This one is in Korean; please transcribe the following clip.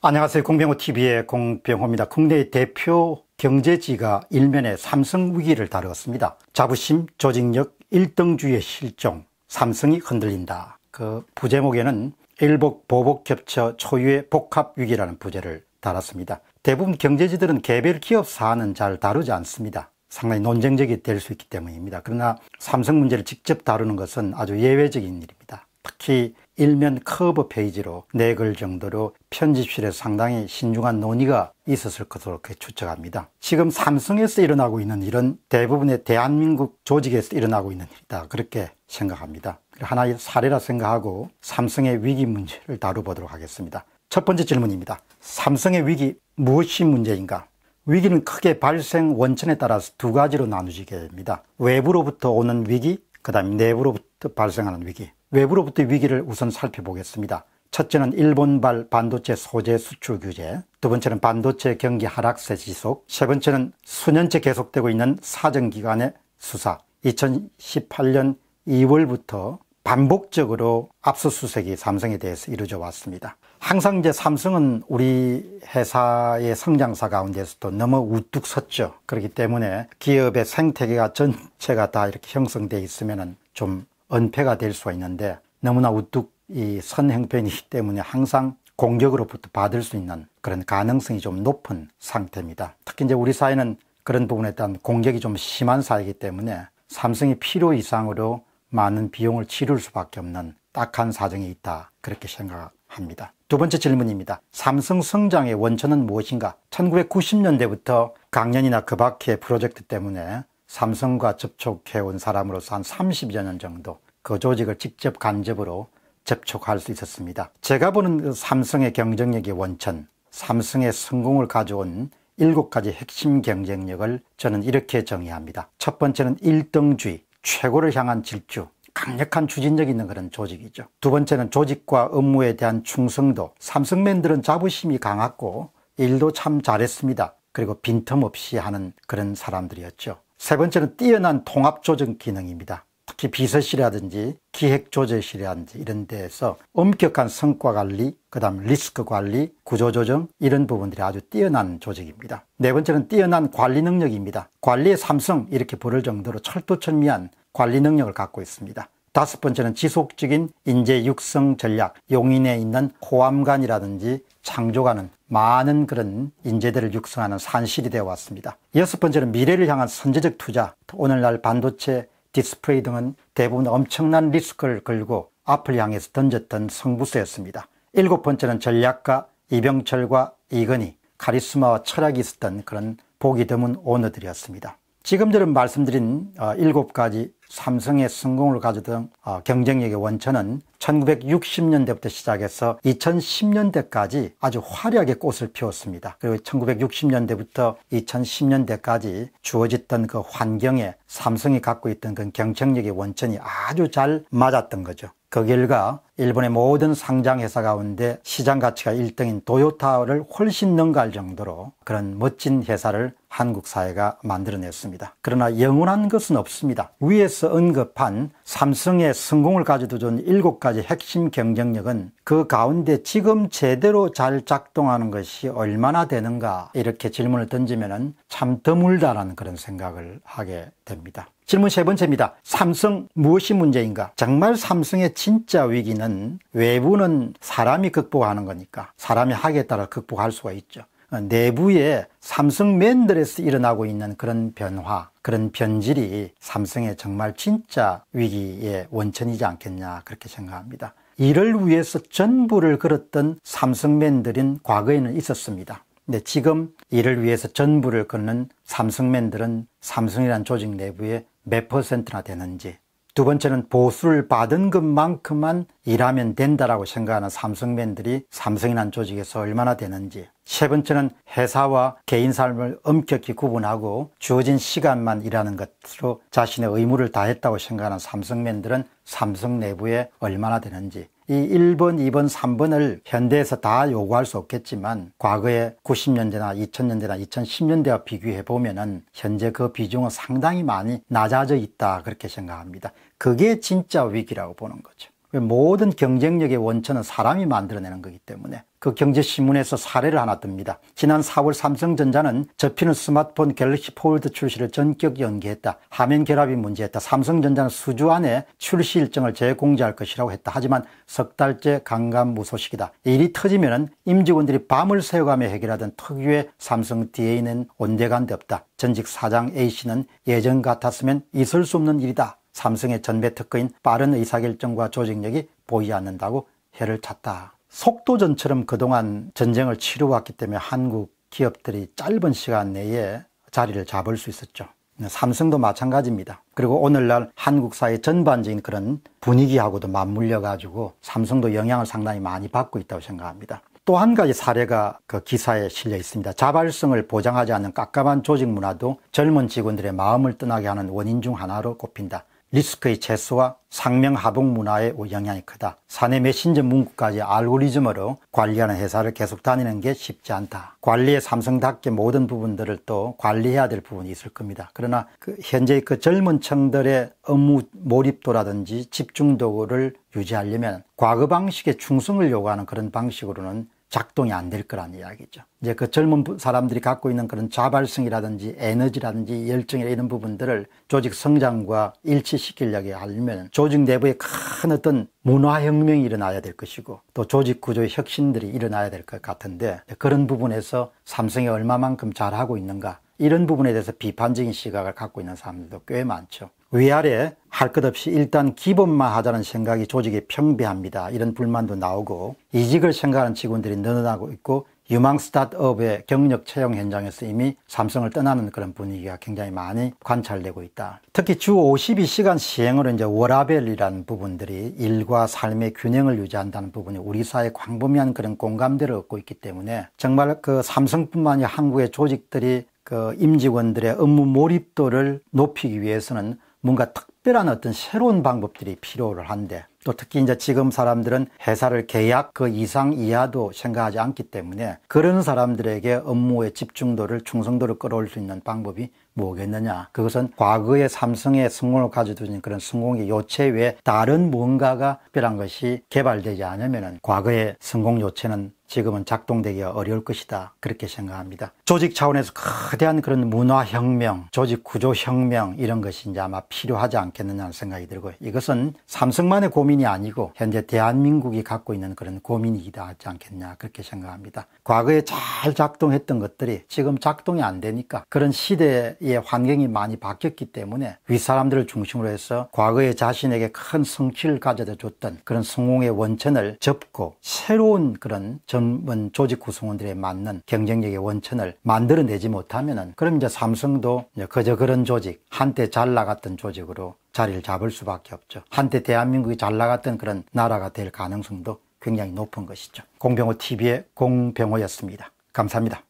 안녕하세요. 공병호TV의 공병호입니다. 국내 대표 경제지가 일면에 삼성 위기를 다루었습니다. 자부심, 조직력, 일등주의 실종, 삼성이 흔들린다. 그 부제목에는 일복, 보복 겹쳐 초유의 복합위기라는 부제를 달았습니다. 대부분 경제지들은 개별 기업 사안은 잘 다루지 않습니다. 상당히 논쟁적이 될 수 있기 때문입니다. 그러나 삼성 문제를 직접 다루는 것은 아주 예외적인 일입니다. 특히 일면 커버 페이지로 내걸 네 정도로 편집실에 상당히 신중한 논의가 있었을 것으로 추측합니다. 지금 삼성에서 일어나고 있는 일은 대부분의 대한민국 조직에서 일어나고 있는 일이다. 그렇게 생각합니다. 하나의 사례라 생각하고 삼성의 위기 문제를 다뤄보도록 하겠습니다. 첫 번째 질문입니다. 삼성의 위기 무엇이 문제인가? 위기는 크게 발생 원천에 따라서 두 가지로 나누지게 됩니다. 외부로부터 오는 위기, 그 다음 내부로부터 발생하는 위기, 외부로부터 위기를 우선 살펴보겠습니다. 첫째는 일본발 반도체 소재 수출 규제, 두 번째는 반도체 경기 하락세 지속, 세 번째는 수년째 계속되고 있는 사정기관의 수사, 2018년 2월부터 반복적으로 압수수색이 삼성에 대해서 이루어져 왔습니다. 항상 이제 삼성은 우리 회사의 성장사 가운데서도 너무 우뚝 섰죠. 그렇기 때문에 기업의 생태계가 전체가 다 이렇게 형성돼 있으면좀 은폐가 될 수가 있는데 너무나 우뚝 이선 형편이기 때문에 항상 공격으로부터 받을 수 있는 그런 가능성이 좀 높은 상태입니다. 특히 이제 우리 사회는 그런 부분에 대한 공격이 좀 심한 사회이기 때문에 삼성이 필요 이상으로 많은 비용을 치를 수밖에 없는 딱한 사정이 있다 그렇게 생각합니다. 두 번째 질문입니다. 삼성 성장의 원천은 무엇인가? 1990년대부터 강연이나 그 밖의 프로젝트 때문에 삼성과 접촉해온 사람으로서 한 30여 년 정도 그 조직을 직접 간접으로 접촉할 수 있었습니다. 제가 보는 그 삼성의 경쟁력의 원천, 삼성의 성공을 가져온 7 가지 핵심 경쟁력을 저는 이렇게 정의합니다. 첫 번째는 1등주의, 최고를 향한 질주, 강력한 추진력이 있는 그런 조직이죠. 두 번째는 조직과 업무에 대한 충성도. 삼성맨들은 자부심이 강하고 일도 참 잘했습니다. 그리고 빈틈없이 하는 그런 사람들이었죠. 세 번째는 뛰어난 통합조정 기능입니다. 특히 비서실이라든지 기획조제실이라든지 이런 데에서 엄격한 성과관리, 그 다음 리스크관리, 구조조정 이런 부분들이 아주 뛰어난 조직입니다. 네 번째는 뛰어난 관리 능력입니다. 관리의 삼성 이렇게 부를 정도로 철두철미한 관리 능력을 갖고 있습니다. 다섯 번째는 지속적인 인재 육성 전략, 용인에 있는 호암관이라든지 창조관은 많은 그런 인재들을 육성하는 산실이 되어 왔습니다. 여섯 번째는 미래를 향한 선제적 투자, 오늘날 반도체 디스플레이 등은 대부분 엄청난 리스크를 걸고 앞을 향해서 던졌던 성부수였습니다. 일곱 번째는 전략가 이병철과 이건희, 카리스마와 철학이 있었던 그런 보기 드문 오너들이었습니다. 지금 들은 말씀드린 어, 일곱 가지 삼성의 성공을 가져던 어, 경쟁력의 원천은 1960년대부터 시작해서 2010년대까지 아주 화려하게 꽃을 피웠습니다. 그리고 1960년대부터 2010년대까지 주어졌던 그 환경에 삼성이 갖고 있던 그 경쟁력의 원천이 아주 잘 맞았던 거죠. 그 결과 일본의 모든 상장회사 가운데 시장가치가 1등인 도요타를 훨씬 능가할 정도로 그런 멋진 회사를 한국 사회가 만들어냈습니다. 그러나 영원한 것은 없습니다. 위에서 언급한 삼성의 성공을 가져다 준 7가지 핵심 경쟁력은 그 가운데 지금 제대로 잘 작동하는 것이 얼마나 되는가 이렇게 질문을 던지면 참 드물다라는 그런 생각을 하게 됩니다. 질문 세 번째입니다. 삼성 무엇이 문제인가? 정말 삼성의 진짜 위기는 외부는 사람이 극복하는 거니까 사람이 하기에 따라 극복할 수가 있죠. 어, 내부에 삼성맨들에서 일어나고 있는 그런 변화, 그런 변질이 삼성의 정말 진짜 위기의 원천이지 않겠냐 그렇게 생각합니다. 이를 위해서 전부를 걸었던 삼성맨들인 과거에는 있었습니다. 근데 지금 이를 위해서 전부를 걷는 삼성맨들은 삼성이란 조직 내부에 몇 퍼센트나 되는지 두 번째는 보수를 받은 것만큼만 일하면 된다라고 생각하는 삼성맨들이 삼성이란 조직에서 얼마나 되는지 세 번째는 회사와 개인 삶을 엄격히 구분하고 주어진 시간만 일하는 것으로 자신의 의무를 다했다고 생각하는 삼성맨들은 삼성 내부에 얼마나 되는지 이 1번, 2번, 3번을 현대에서 다 요구할 수 없겠지만 과거에 90년대나 2000년대나 2010년대와 비교해 보면은 현재 그 비중은 상당히 많이 낮아져 있다 그렇게 생각합니다. 그게 진짜 위기라고 보는 거죠. 그 모든 경쟁력의 원천은 사람이 만들어내는 거기 때문에 그 경제신문에서 사례를 하나 뜹니다 지난 4월 삼성전자는 접히는 스마트폰 갤럭시 폴드 출시를 전격 연기했다. 화면 결합이 문제였다. 삼성전자는 수주 안에 출시 일정을 재공지할 것이라고 했다. 하지만 석 달째 강간무소식이다. 일이 터지면 임직원들이 밤을 새워가며 해결하던 특유의 삼성 DA는 온데간데 없다. 전직 사장 A씨는 예전 같았으면 있을 수 없는 일이다. 삼성의 전매 특허인 빠른 의사결정과 조직력이 보이지 않는다고 해를 찼다. 속도전처럼 그동안 전쟁을 치러왔기 때문에 한국 기업들이 짧은 시간 내에 자리를 잡을 수 있었죠. 삼성도 마찬가지입니다. 그리고 오늘날 한국 사회 전반적인 그런 분위기하고도 맞물려 가지고 삼성도 영향을 상당히 많이 받고 있다고 생각합니다. 또 한 가지 사례가 그 기사에 실려 있습니다. 자발성을 보장하지 않는 깝깝한 조직 문화도 젊은 직원들의 마음을 떠나게 하는 원인 중 하나로 꼽힌다. 리스크의 재수와 상명하복 문화의 영향이 크다. 사내 메신저 문구까지 알고리즘으로 관리하는 회사를 계속 다니는 게 쉽지 않다. 관리의 삼성답게 모든 부분들을 또 관리해야 될 부분이 있을 겁니다. 그러나 그 현재 의그 젊은 층들의 업무 몰입도라든지 집중도를 유지하려면 과거 방식의 충성을 요구하는 그런 방식으로는 작동이 안 될 거란 이야기죠. 이제 그 젊은 사람들이 갖고 있는 그런 자발성이라든지 에너지라든지 열정이 이런 부분들을 조직 성장과 일치시키려고 하려면 조직 내부에 큰 어떤 문화혁명이 일어나야 될 것이고 또 조직 구조의 혁신들이 일어나야 될 것 같은데 그런 부분에서 삼성이 얼마만큼 잘하고 있는가 이런 부분에 대해서 비판적인 시각을 갖고 있는 사람들도 꽤 많죠. 위아래 할 것 없이 일단 기본만 하자는 생각이 조직이 평배합니다. 이런 불만도 나오고 이직을 생각하는 직원들이 늘어나고 있고 유망 스타트업의 경력 채용 현장에서 이미 삼성을 떠나는 그런 분위기가 굉장히 많이 관찰되고 있다. 특히 주 52시간 시행으로 이제 워라벨이라는 부분들이 일과 삶의 균형을 유지한다는 부분이 우리 사회 광범위한 그런 공감대를 얻고 있기 때문에 정말 그 삼성뿐만이 한국의 조직들이 그 임직원들의 업무 몰입도를 높이기 위해서는 뭔가 특별한 어떤 새로운 방법들이 필요를 한데 또 특히 이제 지금 사람들은 회사를 계약 그 이상 이하도 생각하지 않기 때문에 그런 사람들에게 업무의 집중도를 충성도를 끌어올 수 있는 방법이 뭐겠느냐 그것은 과거의 삼성의 성공을 가져두는 그런 성공의 요체 외에 다른 뭔가가 특별한 것이 개발되지 않으면 과거의 성공 요체는 지금은 작동되기 어려울 것이다 그렇게 생각합니다 조직 차원에서 거대한 그런 문화혁명 조직 구조혁명 이런 것이 이제 아마 필요하지 않겠느냐는 생각이 들고요 이것은 삼성만의 고민이 아니고 현재 대한민국이 갖고 있는 그런 고민이기도 하지 않겠냐 그렇게 생각합니다 과거에 잘 작동했던 것들이 지금 작동이 안 되니까 그런 시대의 환경이 많이 바뀌었기 때문에 윗사람들을 중심으로 해서 과거에 자신에게 큰 성취를 가져다 줬던 그런 성공의 원천을 접고 새로운 그런 젊은 조직 구성원들에 맞는 경쟁력의 원천을 만들어내지 못하면은 그럼 이제 삼성도 이제 그저 그런 조직 한때 잘 나갔던 조직으로 자리를 잡을 수밖에 없죠. 한때 대한민국이 잘 나갔던 그런 나라가 될 가능성도 굉장히 높은 것이죠. 공병호 TV의 공병호였습니다. 감사합니다.